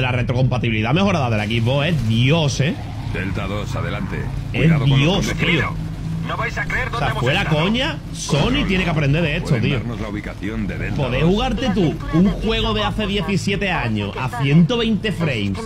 de la retrocompatibilidad mejorada de la Xbox es Dios, ¿eh? Delta adelante. es Dios, tío. o sea, fuera coña, Sony tiene que aprender de esto, tío. La Podés jugarte tú un juego de hace 17 años a 120 frames,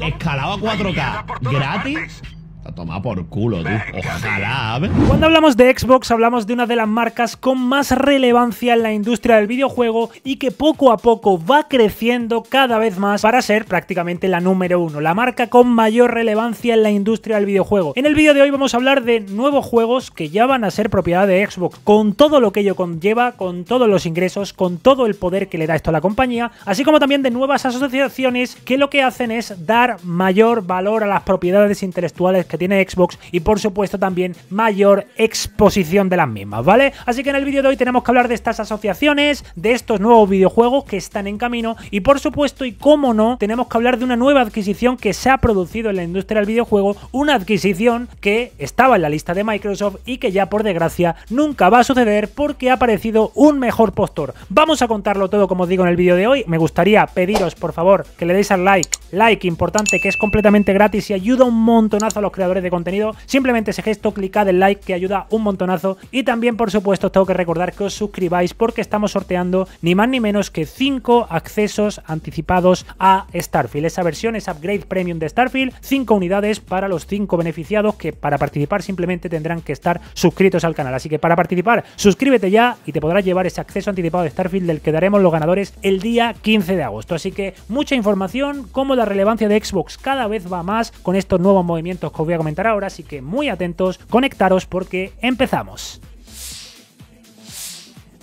escalado a 4K, gratis. A toma por culo, tú. Ojalá. Cuando hablamos de Xbox, hablamos de una de las marcas con más relevancia en la industria del videojuego y que poco a poco va creciendo cada vez más para ser prácticamente la número uno, la marca con mayor relevancia en la industria del videojuego. En el vídeo de hoy vamos a hablar de nuevos juegos que ya van a ser propiedad de Xbox, con todo lo que ello conlleva, con todos los ingresos, con todo el poder que le da esto a la compañía, así como también de nuevas asociaciones que lo que hacen es dar mayor valor a las propiedades intelectuales que tiene Xbox y por supuesto también mayor exposición de las mismas, ¿vale? Así que en el vídeo de hoy tenemos que hablar de estas asociaciones, de estos nuevos videojuegos que están en camino y por supuesto y cómo no, tenemos que hablar de una nueva adquisición que se ha producido en la industria del videojuego, una adquisición que estaba en la lista de Microsoft y que ya por desgracia nunca va a suceder porque ha aparecido un mejor postor. Vamos a contarlo todo como os digo en el vídeo de hoy, me gustaría pediros por favor que le deis al like, like importante que es completamente gratis y ayuda un montonazo a los que de contenido, simplemente ese gesto, clicad el like que ayuda un montonazo. Y también, por supuesto, os tengo que recordar que os suscribáis porque estamos sorteando ni más ni menos que 5 accesos anticipados a Starfield. Esa versión es Upgrade Premium de Starfield, 5 unidades para los 5 beneficiados que para participar simplemente tendrán que estar suscritos al canal. Así que para participar, suscríbete ya y te podrás llevar ese acceso anticipado de Starfield del que daremos los ganadores el día 15 de agosto. Así que mucha información, como la relevancia de Xbox cada vez va más con estos nuevos movimientos COVID voy a comentar ahora, así que muy atentos, conectaros porque empezamos.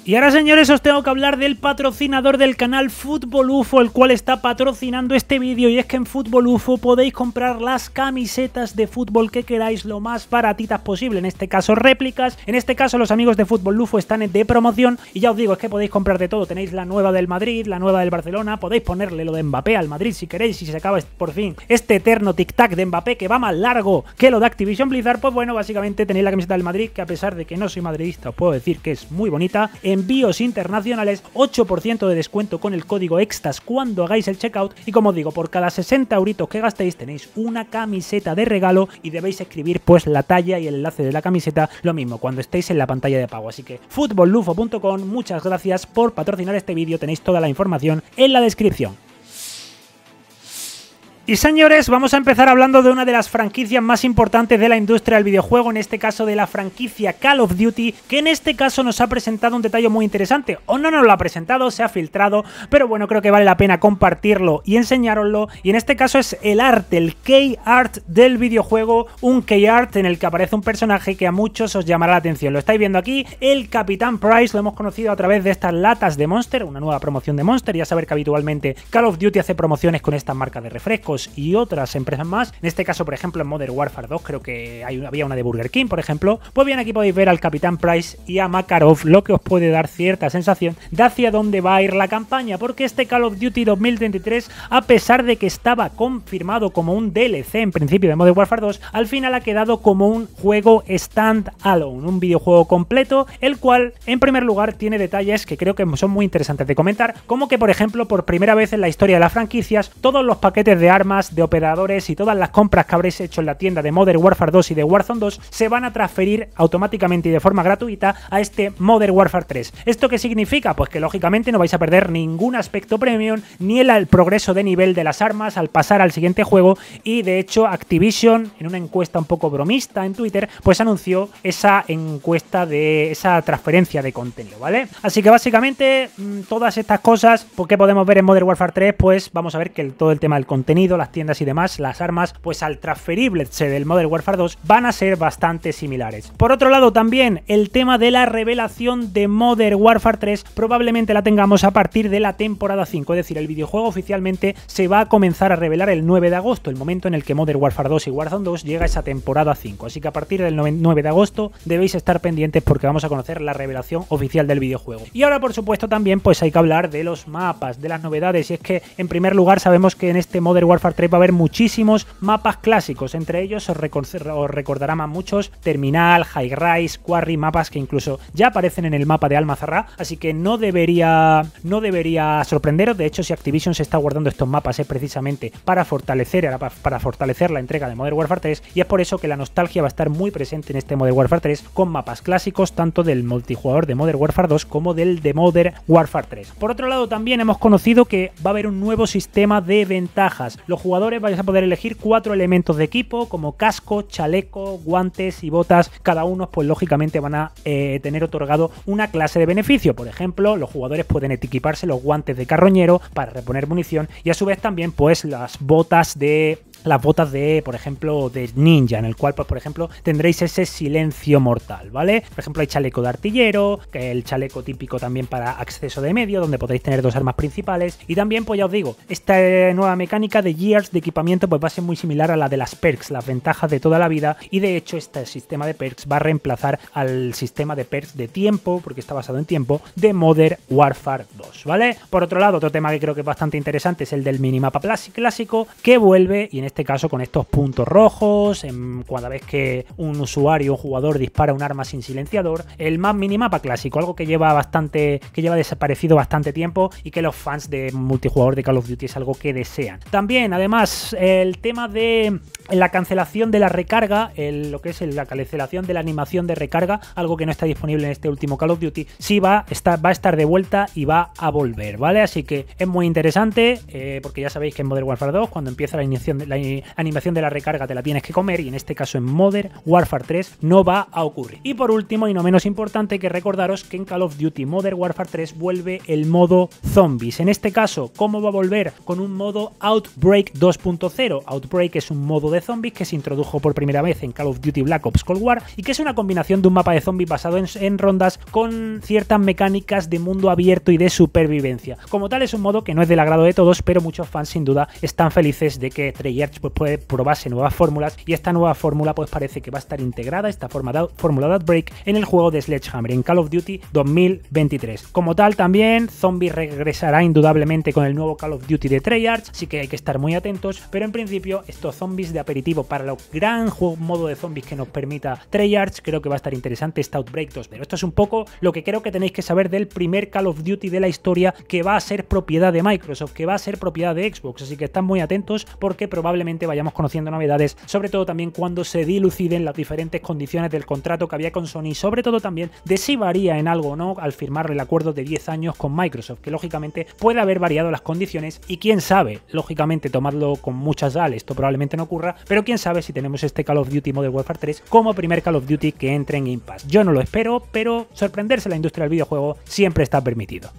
Y ahora señores os tengo que hablar del patrocinador del canal Fútbol UFO, el cual está patrocinando este vídeo y es que en Fútbol UFO podéis comprar las camisetas de fútbol que queráis lo más baratitas posible, en este caso réplicas, en este caso los amigos de Fútbol UFO están de promoción y ya os digo es que podéis comprar de todo, tenéis la nueva del Madrid, la nueva del Barcelona, podéis ponerle lo de Mbappé al Madrid si queréis y si se acaba este, por fin este eterno tic-tac de Mbappé que va más largo que lo de Activision Blizzard, pues bueno, básicamente tenéis la camiseta del Madrid que a pesar de que no soy madridista os puedo decir que es muy bonita envíos internacionales, 8% de descuento con el código EXTAS cuando hagáis el checkout y como digo, por cada 60 euritos que gastéis tenéis una camiseta de regalo y debéis escribir pues la talla y el enlace de la camiseta, lo mismo cuando estéis en la pantalla de pago. Así que futbollufo.com, muchas gracias por patrocinar este vídeo, tenéis toda la información en la descripción. Y señores, vamos a empezar hablando de una de las franquicias más importantes de la industria del videojuego, en este caso de la franquicia Call of Duty, que en este caso nos ha presentado un detalle muy interesante, o no nos lo ha presentado, se ha filtrado, pero bueno, creo que vale la pena compartirlo y enseñároslo, y en este caso es el arte, el key art del videojuego, un key art en el que aparece un personaje que a muchos os llamará la atención, lo estáis viendo aquí, el Capitán Price, lo hemos conocido a través de estas latas de Monster, una nueva promoción de Monster, ya saber que habitualmente Call of Duty hace promociones con esta marca de refrescos, y otras empresas más. En este caso, por ejemplo, en Modern Warfare 2 creo que había una de Burger King, por ejemplo. Pues bien, aquí podéis ver al Capitán Price y a Makarov, lo que os puede dar cierta sensación de hacia dónde va a ir la campaña, porque este Call of Duty 2023 a pesar de que estaba confirmado como un DLC en principio de Modern Warfare 2, al final ha quedado como un juego stand-alone, un videojuego completo, el cual en primer lugar tiene detalles que creo que son muy interesantes de comentar, como que por ejemplo por primera vez en la historia de las franquicias todos los paquetes de armas de operadores y todas las compras que habréis hecho en la tienda de Modern Warfare 2 y de Warzone 2 se van a transferir automáticamente y de forma gratuita a este Modern Warfare 3. ¿Esto qué significa? Pues que lógicamente no vais a perder ningún aspecto premium ni el, progreso de nivel de las armas al pasar al siguiente juego y de hecho Activision en una encuesta un poco bromista en Twitter pues anunció esa encuesta de esa transferencia de contenido, ¿vale? Así que básicamente mm, todas estas cosas, ¿por pues, qué podemos ver en Modern Warfare 3? Pues vamos a ver que todo el tema del contenido, las tiendas y demás, las armas, pues al transferible del Modern Warfare 2 van a ser bastante similares. Por otro lado, también el tema de la revelación de Modern Warfare 3 probablemente la tengamos a partir de la temporada 5, es decir, el videojuego oficialmente se va a comenzar a revelar el 9 de agosto, el momento en el que Modern Warfare 2 y Warzone 2 llega a esa temporada 5. Así que a partir del 9 de agosto debéis estar pendientes porque vamos a conocer la revelación oficial del videojuego. Y ahora, por supuesto, también pues hay que hablar de los mapas, de las novedades, y es que en primer lugar sabemos que en este Modern Warfare 3 va a haber muchísimos mapas clásicos, entre ellos os, recordará más muchos Terminal, High Rise, Quarry, mapas que incluso ya aparecen en el mapa de Almazarra, así que no debería, no debería sorprenderos, de hecho si Activision se está guardando estos mapas es precisamente para fortalecer, para fortalecer la entrega de Modern Warfare 3 y es por eso que la nostalgia va a estar muy presente en este Modern Warfare 3 con mapas clásicos tanto del multijugador de Modern Warfare 2 como del de Modern Warfare 3. Por otro lado también hemos conocido que va a haber un nuevo sistema de ventajas. Los jugadores vais a poder elegir cuatro elementos de equipo, como casco, chaleco, guantes y botas. Cada uno, pues lógicamente, van a eh, tener otorgado una clase de beneficio. Por ejemplo, los jugadores pueden equiparse los guantes de carroñero para reponer munición y a su vez también, pues, las botas de las botas de, por ejemplo, de ninja, en el cual, pues, por ejemplo, tendréis ese silencio mortal, ¿vale? Por ejemplo, hay chaleco de artillero, que el chaleco típico también para acceso de medio, donde podréis tener dos armas principales. Y también, pues ya os digo, esta eh, nueva mecánica de Gears de equipamiento, pues va a ser muy similar a la de las perks, las ventajas de toda la vida. Y de hecho, este sistema de perks va a reemplazar al sistema de perks de tiempo, porque está basado en tiempo, de Modern Warfare 2, ¿vale? Por otro lado, otro tema que creo que es bastante interesante es el del minimapa clásico, que vuelve y en este este caso con estos puntos rojos, en, cada vez que un usuario o jugador dispara un arma sin silenciador, el más minimapa clásico, algo que lleva bastante, que lleva desaparecido bastante tiempo y que los fans de multijugador de Call of Duty es algo que desean. También, además, el tema de la cancelación de la recarga, lo que es la cancelación de la animación de recarga, algo que no está disponible en este último Call of Duty, sí va, va a estar de vuelta y va a volver, ¿vale? Así que es muy interesante, eh, porque ya sabéis que en Modern Warfare 2, cuando empieza la, iniciación la eh, animación de la recarga te la tienes que comer y en este caso en Modern Warfare 3 no va a ocurrir. Y por último y no menos importante que recordaros que en Call of Duty Modern Warfare 3 vuelve el modo zombies. En este caso, ¿cómo va a volver? Con un modo Outbreak 2.0. Outbreak es un modo de zombies que se introdujo por primera vez en Call of Duty Black Ops Cold War y que es una combinación de un mapa de zombies basado en, rondas con ciertas mecánicas de mundo abierto y de supervivencia. Como tal es un modo que no es del agrado de todos, pero muchos fans sin duda están felices de que Treyarch pues, puede probarse nuevas fórmulas y esta nueva fórmula pues parece que va a estar integrada, esta fórmula de Outbreak, en el juego de Sledgehammer, en Call of Duty 2023. Como tal también, Zombie regresará indudablemente con el nuevo Call of Duty de Treyarch, así que hay que estar muy atentos, pero en principio estos zombies de aperitivo para el gran juego, modo de zombies que nos permita Treyarch, creo que va a estar interesante esta Outbreak 2, pero esto es un poco lo que creo que tenéis que saber del primer Call of Duty de la historia que va a ser propiedad de Microsoft, que va a ser propiedad de Xbox, así que están muy atentos porque probablemente vayamos conociendo novedades, sobre todo también cuando se diluciden las diferentes condiciones del contrato que había con Sony, sobre todo también de si varía en algo o no al firmar el acuerdo de 10 años con Microsoft, que lógicamente puede haber variado las condiciones y quién sabe, lógicamente tomarlo con muchas sal, esto probablemente no ocurra, pero quién sabe si tenemos este Call of Duty Modern Warfare 3 como primer Call of Duty que entre en impasse. Yo no lo espero, pero sorprenderse la industria del videojuego siempre está permitido.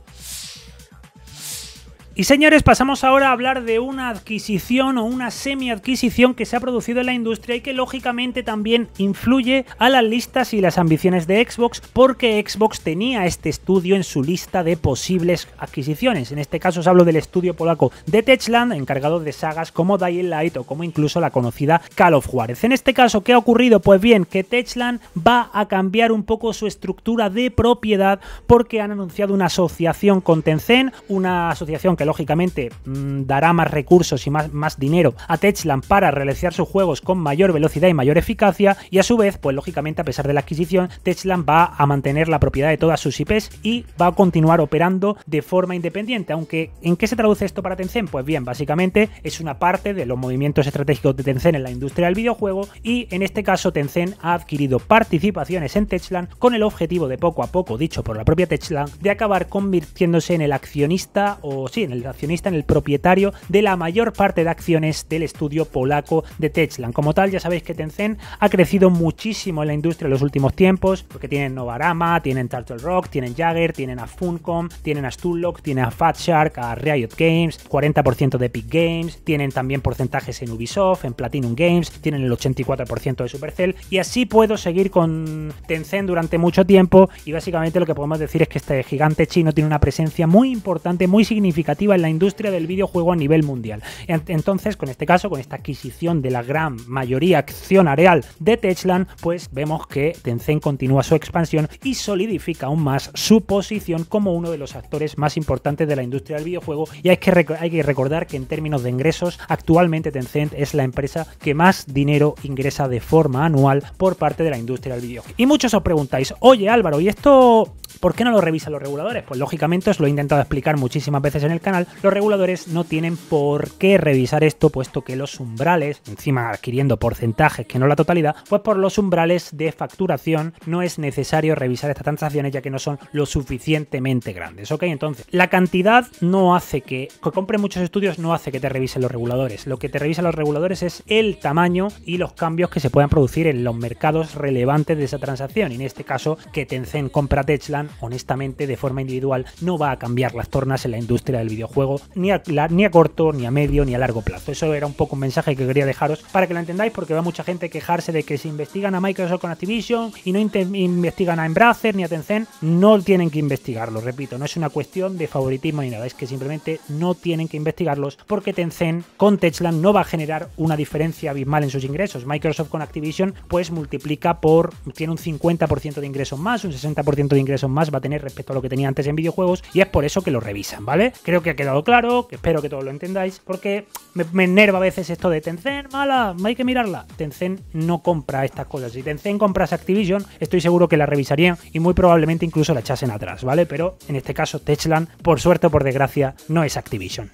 Y señores, pasamos ahora a hablar de una adquisición o una semi-adquisición que se ha producido en la industria y que lógicamente también influye a las listas y las ambiciones de Xbox porque Xbox tenía este estudio en su lista de posibles adquisiciones. En este caso os hablo del estudio polaco de Techland, encargado de sagas como Dying Light o como incluso la conocida Call of Juarez. En este caso, ¿qué ha ocurrido? Pues bien, que Techland va a cambiar un poco su estructura de propiedad porque han anunciado una asociación con Tencent, una asociación que lógicamente mm, dará más recursos y más, más dinero a Techland para realizar sus juegos con mayor velocidad y mayor eficacia y a su vez, pues lógicamente a pesar de la adquisición, Techland va a mantener la propiedad de todas sus IPs y va a continuar operando de forma independiente, aunque ¿en qué se traduce esto para Tencent? Pues bien, básicamente es una parte de los movimientos estratégicos de Tencent en la industria del videojuego y en este caso Tencent ha adquirido participaciones en Techland con el objetivo de poco a poco, dicho por la propia Techland, de acabar convirtiéndose en el accionista o sí, en el accionista, en el propietario de la mayor parte de acciones del estudio polaco de Techland. Como tal, ya sabéis que Tencent ha crecido muchísimo en la industria en los últimos tiempos, porque tienen Novarama, tienen Turtle Rock, tienen Jagger, tienen a Funcom, tienen a Stunlock, tienen a Fatshark, a Riot Games, 40% de Epic Games, tienen también porcentajes en Ubisoft, en Platinum Games, tienen el 84% de Supercell, y así puedo seguir con Tencent durante mucho tiempo, y básicamente lo que podemos decir es que este gigante chino tiene una presencia muy importante, muy significativa en la industria del videojuego a nivel mundial. Entonces, con este caso, con esta adquisición de la gran mayoría accionarial de Techland, pues vemos que Tencent continúa su expansión y solidifica aún más su posición como uno de los actores más importantes de la industria del videojuego. Y hay que, hay que recordar que en términos de ingresos, actualmente Tencent es la empresa que más dinero ingresa de forma anual por parte de la industria del videojuego. Y muchos os preguntáis, oye Álvaro, ¿y esto ¿Por qué no lo revisan los reguladores? Pues lógicamente os lo he intentado explicar muchísimas veces en el canal. Los reguladores no tienen por qué revisar esto, puesto que los umbrales, encima adquiriendo porcentajes que no la totalidad, pues por los umbrales de facturación no es necesario revisar estas transacciones ya que no son lo suficientemente grandes. ¿Ok? Entonces, la cantidad no hace que, que compre muchos estudios, no hace que te revisen los reguladores. Lo que te revisan los reguladores es el tamaño y los cambios que se puedan producir en los mercados relevantes de esa transacción. Y en este caso, que Tencent compra Techland honestamente, de forma individual, no va a cambiar las tornas en la industria del videojuego, ni a, ni a corto, ni a medio, ni a largo plazo. Eso era un poco un mensaje que quería dejaros para que lo entendáis, porque va mucha gente quejarse de que si investigan a Microsoft con Activision y no investigan a Embracer ni a Tencent, no tienen que investigarlos repito, no es una cuestión de favoritismo ni nada, es que simplemente no tienen que investigarlos porque Tencent con Techland no va a generar una diferencia abismal en sus ingresos. Microsoft con Activision pues multiplica por, tiene un 50% de ingresos más, un 60% de ingresos más, va a tener respecto a lo que tenía antes en videojuegos y es por eso que lo revisan, ¿vale? Creo que ha quedado claro, espero que todos lo entendáis, porque me, enerva a veces esto de Tencent, mala, hay que mirarla. Tencent no compra estas cosas. Si Tencent compras Activision, estoy seguro que la revisarían y muy probablemente incluso la echasen atrás, ¿vale? Pero en este caso, Techland, por suerte o por desgracia, no es Activision.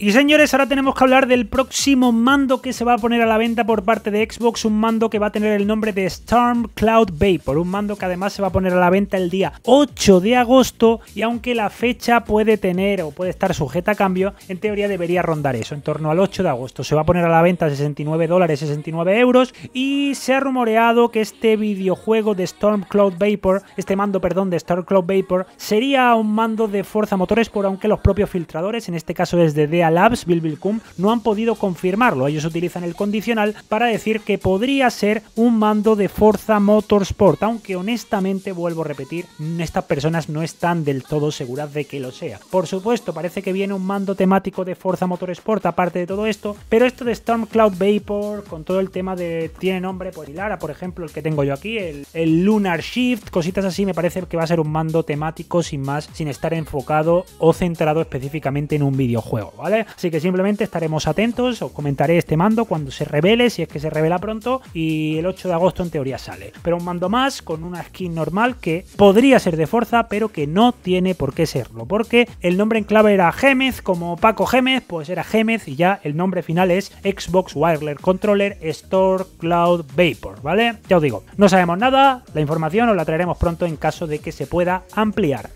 Y señores, ahora tenemos que hablar del próximo mando que se va a poner a la venta por parte de Xbox, un mando que va a tener el nombre de Storm Cloud Vapor, un mando que además se va a poner a la venta el día 8 de agosto y aunque la fecha puede tener o puede estar sujeta a cambio, en teoría debería rondar eso, en torno al 8 de agosto. Se va a poner a la venta 69 dólares, 69 euros y se ha rumoreado que este videojuego de Storm Cloud Vapor, este mando, perdón, de Storm Cloud Vapor, sería un mando de fuerza motores por aunque los propios filtradores, en este caso de DA Labs, Bill Bilbilcum, no han podido confirmarlo. Ellos utilizan el condicional para decir que podría ser un mando de Forza Motorsport, aunque honestamente, vuelvo a repetir, estas personas no están del todo seguras de que lo sea. Por supuesto, parece que viene un mando temático de Forza Motorsport aparte de todo esto, pero esto de Storm Cloud Vapor, con todo el tema de tiene nombre, por pues, Hilara, por ejemplo, el que tengo yo aquí, el Lunar Shift, cositas así, me parece que va a ser un mando temático sin más, sin estar enfocado o centrado específicamente en un videojuego, ¿vale? así que simplemente estaremos atentos, os comentaré este mando cuando se revele, si es que se revela pronto, y el 8 de agosto en teoría sale. Pero un mando más con una skin normal que podría ser de fuerza, pero que no tiene por qué serlo, porque el nombre en clave era Gémez, como Paco Gémez, pues era Gémez y ya el nombre final es Xbox Wireless Controller Store Cloud Vapor, ¿vale? Ya os digo, no sabemos nada, la información os la traeremos pronto en caso de que se pueda ampliar.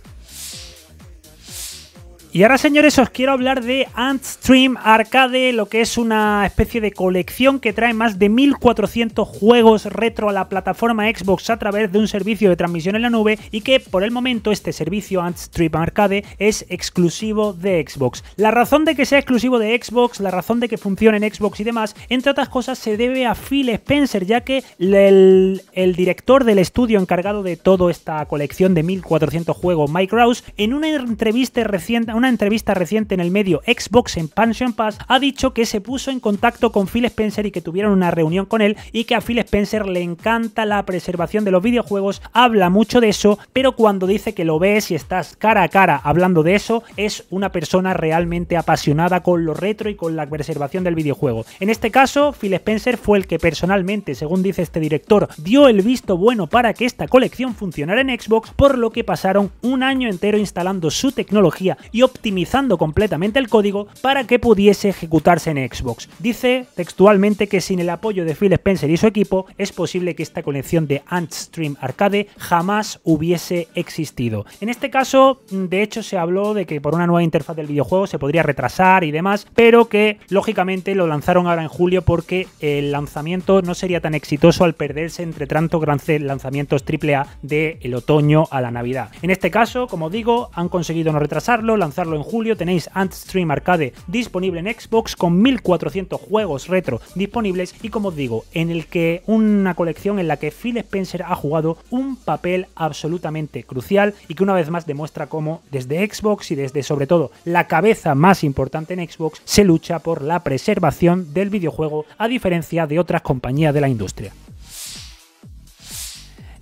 Y ahora señores os quiero hablar de Antstream Arcade, lo que es una especie de colección que trae más de 1400 juegos retro a la plataforma Xbox a través de un servicio de transmisión en la nube y que por el momento este servicio Antstream Arcade es exclusivo de Xbox. La razón de que sea exclusivo de Xbox, la razón de que funcione en Xbox y demás, entre otras cosas se debe a Phil Spencer ya que el, director del estudio encargado de toda esta colección de 1400 juegos, Mike Rouse, en una entrevista reciente, una entrevista reciente en el medio Xbox en Pension Pass, ha dicho que se puso en contacto con Phil Spencer y que tuvieron una reunión con él y que a Phil Spencer le encanta la preservación de los videojuegos, habla mucho de eso, pero cuando dice que lo ves y estás cara a cara hablando de eso, es una persona realmente apasionada con lo retro y con la preservación del videojuego. En este caso, Phil Spencer fue el que personalmente, según dice este director, dio el visto bueno para que esta colección funcionara en Xbox, por lo que pasaron un año entero instalando su tecnología y optimizando completamente el código para que pudiese ejecutarse en Xbox. Dice textualmente que sin el apoyo de Phil Spencer y su equipo es posible que esta colección de Antstream Arcade jamás hubiese existido. En este caso, de hecho, se habló de que por una nueva interfaz del videojuego se podría retrasar y demás, pero que lógicamente lo lanzaron ahora en julio porque el lanzamiento no sería tan exitoso al perderse entre tanto grandes lanzamientos AAA del otoño a la Navidad. En este caso, como digo, han conseguido no retrasarlo, lanzar en julio tenéis Stream Arcade disponible en Xbox con 1400 juegos retro disponibles y como os digo, en el que una colección en la que Phil Spencer ha jugado un papel absolutamente crucial y que una vez más demuestra cómo desde Xbox y desde sobre todo la cabeza más importante en Xbox se lucha por la preservación del videojuego a diferencia de otras compañías de la industria.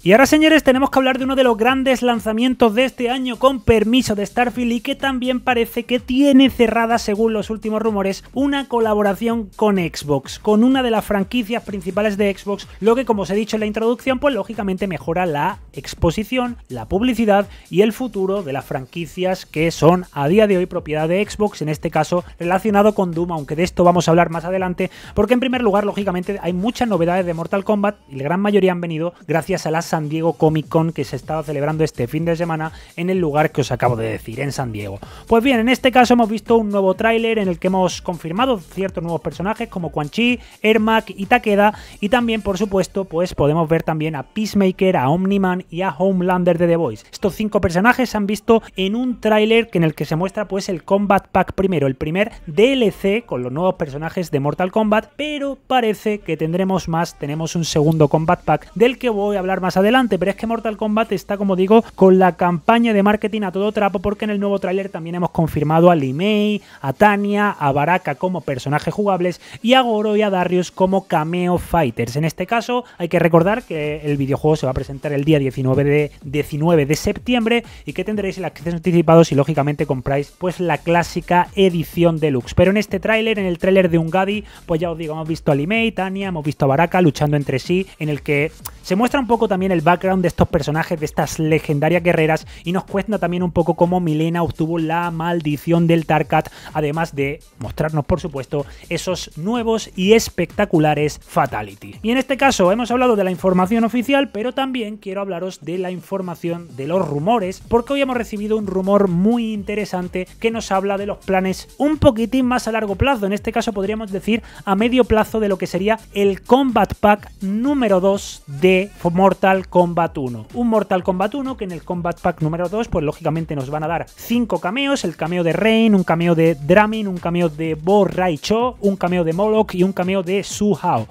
Y ahora señores tenemos que hablar de uno de los grandes lanzamientos de este año con permiso de Starfield y que también parece que tiene cerrada según los últimos rumores una colaboración con Xbox, con una de las franquicias principales de Xbox, lo que como os he dicho en la introducción pues lógicamente mejora la exposición, la publicidad y el futuro de las franquicias que son a día de hoy propiedad de Xbox, en este caso relacionado con Doom, aunque de esto vamos a hablar más adelante, porque en primer lugar lógicamente hay muchas novedades de Mortal Kombat y la gran mayoría han venido gracias a las San Diego Comic Con que se estaba celebrando este fin de semana en el lugar que os acabo de decir, en San Diego. Pues bien, en este caso hemos visto un nuevo tráiler en el que hemos confirmado ciertos nuevos personajes como Quan Chi, Ermac y Takeda y también, por supuesto, pues podemos ver también a Peacemaker, a Omniman y a Homelander de The Voice. Estos cinco personajes se han visto en un tráiler que en el que se muestra pues el Combat Pack primero, el primer DLC con los nuevos personajes de Mortal Kombat, pero parece que tendremos más, tenemos un segundo Combat Pack del que voy a hablar más adelante, pero es que Mortal Kombat está, como digo, con la campaña de marketing a todo trapo porque en el nuevo tráiler también hemos confirmado a Limei, a Tania, a Baraka como personajes jugables y a Goro y a Darius como cameo fighters. En este caso hay que recordar que el videojuego se va a presentar el día 19 de, 19 de septiembre y que tendréis el acceso anticipado si lógicamente compráis pues la clásica edición deluxe. Pero en este tráiler, en el tráiler de Ungadi, pues ya os digo, hemos visto a Limei, Tania, hemos visto a Baraka luchando entre sí, en el que se muestra un poco también el background de estos personajes, de estas legendarias guerreras, y nos cuesta también un poco cómo Milena obtuvo la maldición del Tarkat, además de mostrarnos, por supuesto, esos nuevos y espectaculares Fatality. Y en este caso hemos hablado de la información oficial, pero también quiero hablaros de la información de los rumores, porque hoy hemos recibido un rumor muy interesante que nos habla de los planes un poquitín más a largo plazo, en este caso podríamos decir a medio plazo de lo que sería el Combat Pack número 2 de Mortal Combat 1. Un Mortal Kombat 1 que en el Combat Pack número 2, pues lógicamente nos van a dar 5 cameos, el cameo de Rain, un cameo de Dramin, un cameo de Bo Raicho, un cameo de Moloch y un cameo de Su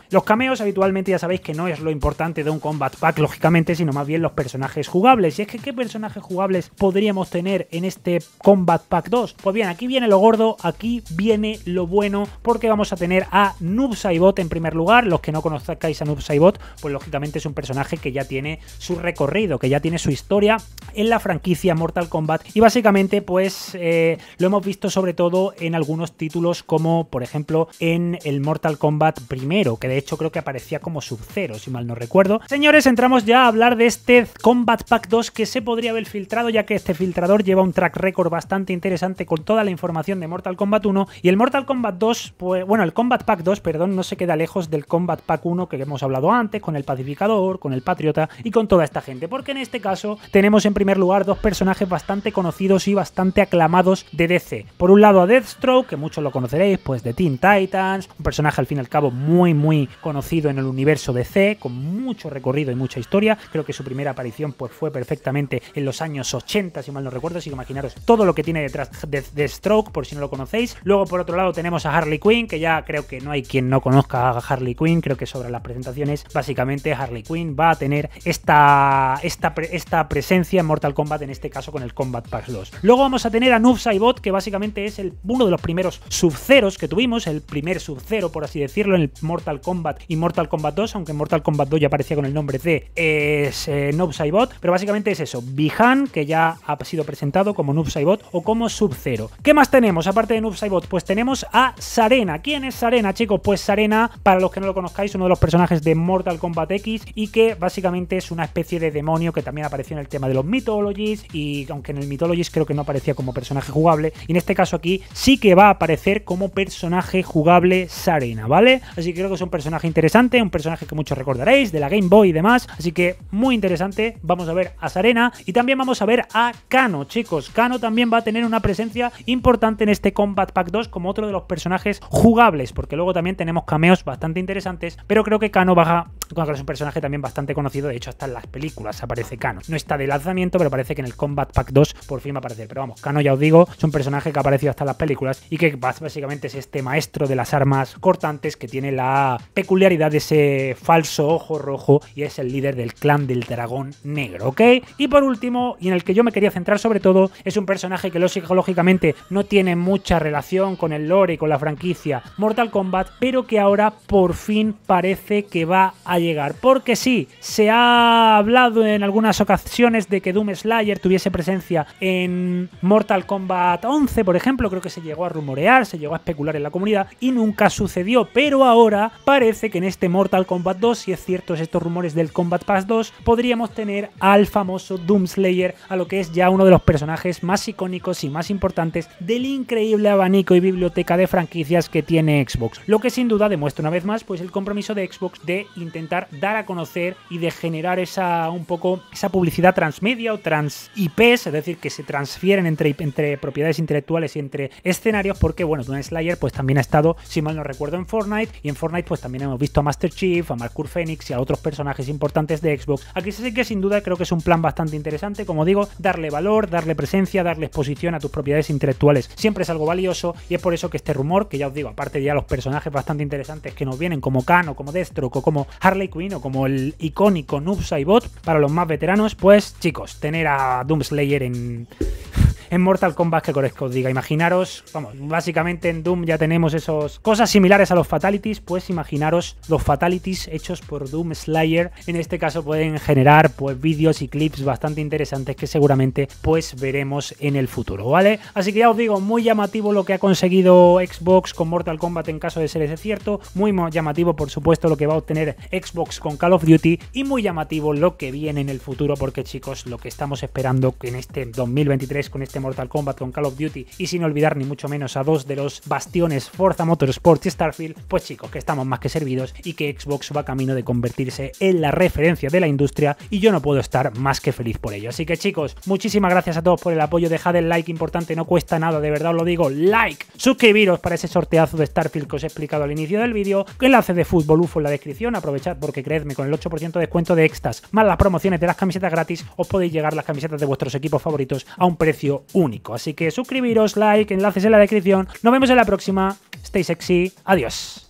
Los cameos habitualmente ya sabéis que no es lo importante de un Combat Pack, lógicamente, sino más bien los personajes jugables. Y es que, ¿qué personajes jugables podríamos tener en este Combat Pack 2? Pues bien, aquí viene lo gordo, aquí viene lo bueno, porque vamos a tener a Noob Saibot en primer lugar. Los que no conozcáis a Noob Saibot, pues lógicamente es un personaje que ya tiene tiene su recorrido, que ya tiene su historia en la franquicia Mortal Kombat. Y básicamente, pues eh, lo hemos visto sobre todo en algunos títulos, como por ejemplo en el Mortal Kombat primero, que de hecho creo que aparecía como Sub-Zero, si mal no recuerdo. Señores, entramos ya a hablar de este Combat Pack 2 que se podría haber filtrado, ya que este filtrador lleva un track record bastante interesante con toda la información de Mortal Kombat 1. Y el Mortal Kombat 2, pues bueno, el Combat Pack 2, perdón, no se queda lejos del Combat Pack 1 que hemos hablado antes, con el pacificador, con el patriota y con toda esta gente, porque en este caso tenemos en primer lugar dos personajes bastante conocidos y bastante aclamados de DC. Por un lado a Deathstroke, que muchos lo conoceréis, pues de Teen Titans, un personaje al fin y al cabo muy muy conocido en el universo DC, con mucho recorrido y mucha historia. Creo que su primera aparición pues fue perfectamente en los años 80, si mal no recuerdo, así que imaginaros todo lo que tiene detrás de Deathstroke, por si no lo conocéis. Luego por otro lado tenemos a Harley Quinn, que ya creo que no hay quien no conozca a Harley Quinn, creo que sobre las presentaciones básicamente Harley Quinn va a tener esta, esta, esta presencia en Mortal Kombat, en este caso con el Combat Pass 2. Luego vamos a tener a Noob Saibot, que básicamente es el, uno de los primeros Sub-Zeros que tuvimos, el primer sub cero por así decirlo, en el Mortal Kombat y Mortal Kombat 2, aunque Mortal Kombat 2 ya aparecía con el nombre de eh, Noob Saibot, pero básicamente es eso, Bihan, que ya ha sido presentado como Noob Saibot o como Sub-Zero. ¿Qué más tenemos aparte de Noob Saibot? Pues tenemos a Sarena. ¿Quién es Sarena, chicos? Pues Sarena, para los que no lo conozcáis, uno de los personajes de Mortal Kombat X y que básicamente es una especie de demonio que también apareció en el tema de los Mythologies y aunque en el Mythologies creo que no aparecía como personaje jugable, y en este caso aquí sí que va a aparecer como personaje jugable Sarena, ¿vale? Así que creo que es un personaje interesante, un personaje que muchos recordaréis de la Game Boy y demás, así que muy interesante, vamos a ver a Sarena y también vamos a ver a Kano, chicos, Kano también va a tener una presencia importante en este Combat Pack 2 como otro de los personajes jugables, porque luego también tenemos cameos bastante interesantes, pero creo que Kano baja, que es un personaje también bastante conocido de hecho hasta en las películas aparece Kano. No está de lanzamiento, pero parece que en el Combat Pack 2 por fin va a aparecer. Pero vamos, Kano ya os digo, es un personaje que ha aparecido hasta en las películas y que básicamente es este maestro de las armas cortantes que tiene la peculiaridad de ese falso ojo rojo y es el líder del clan del dragón negro, ¿ok? Y por último, y en el que yo me quería centrar sobre todo, es un personaje que psicológicamente no tiene mucha relación con el lore y con la franquicia Mortal Kombat, pero que ahora por fin parece que va a llegar. Porque sí, se ha hablado en algunas ocasiones de que Doom Slayer tuviese presencia en Mortal Kombat 11, por ejemplo, creo que se llegó a rumorear, se llegó a especular en la comunidad y nunca sucedió, pero ahora parece que en este Mortal Kombat 2, si es ciertos estos rumores del Combat Pass 2, podríamos tener al famoso Doom Slayer, a lo que es ya uno de los personajes más icónicos y más importantes del increíble abanico y biblioteca de franquicias que tiene Xbox, lo que sin duda demuestra una vez más pues el compromiso de Xbox de intentar dar a conocer y de generar esa un poco esa publicidad transmedia o trans IPs, es decir, que se transfieren entre, entre propiedades intelectuales y entre escenarios, porque bueno, Dungeon Slayer pues también ha estado, si mal no recuerdo, en Fortnite y en Fortnite pues también hemos visto a Master Chief, a Mark Phoenix y a otros personajes importantes de Xbox. Aquí sí que sin duda creo que es un plan bastante interesante, como digo, darle valor, darle presencia, darle exposición a tus propiedades intelectuales. Siempre es algo valioso y es por eso que este rumor, que ya os digo, aparte de ya los personajes bastante interesantes que nos vienen como Khan o como Deathstroke o como Harley Quinn o como el icónico con y bot para los más veteranos, pues chicos, tener a Doomslayer en, en Mortal Kombat que Corezco os diga. Imaginaros, vamos, básicamente en Doom ya tenemos esos cosas similares a los fatalities, pues imaginaros los fatalities hechos por Doom Slayer. En este caso pueden generar pues vídeos y clips bastante interesantes que seguramente pues veremos en el futuro, ¿vale? Así que ya os digo, muy llamativo lo que ha conseguido Xbox con Mortal Kombat en caso de ser ese cierto, muy llamativo por supuesto lo que va a obtener Xbox con Call of Duty y muy llamativo lo que viene en el futuro porque chicos, lo que estamos esperando en este 2023 con este Mortal Kombat con Call of Duty y sin olvidar ni mucho menos a dos de los bastiones Forza Motorsport y Starfield, pues chicos, que estamos más que servidos y que Xbox va camino de convertirse en la referencia de la industria y yo no puedo estar más que feliz por ello. Así que chicos, muchísimas gracias a todos por el apoyo, dejad el like importante, no cuesta nada, de verdad os lo digo, like, suscribiros para ese sorteazo de Starfield que os he explicado al inicio del vídeo, enlace de fútbol UFO en la descripción, aprovechad porque creedme, con el 8% de descuento de extas, más las promociones de las camisetas gratis, os podéis llegar las camisetas de vuestros equipos favoritos a un precio único. Así que suscribiros, like, enlaces en la descripción. Nos vemos en la próxima. Stay sexy. Adiós.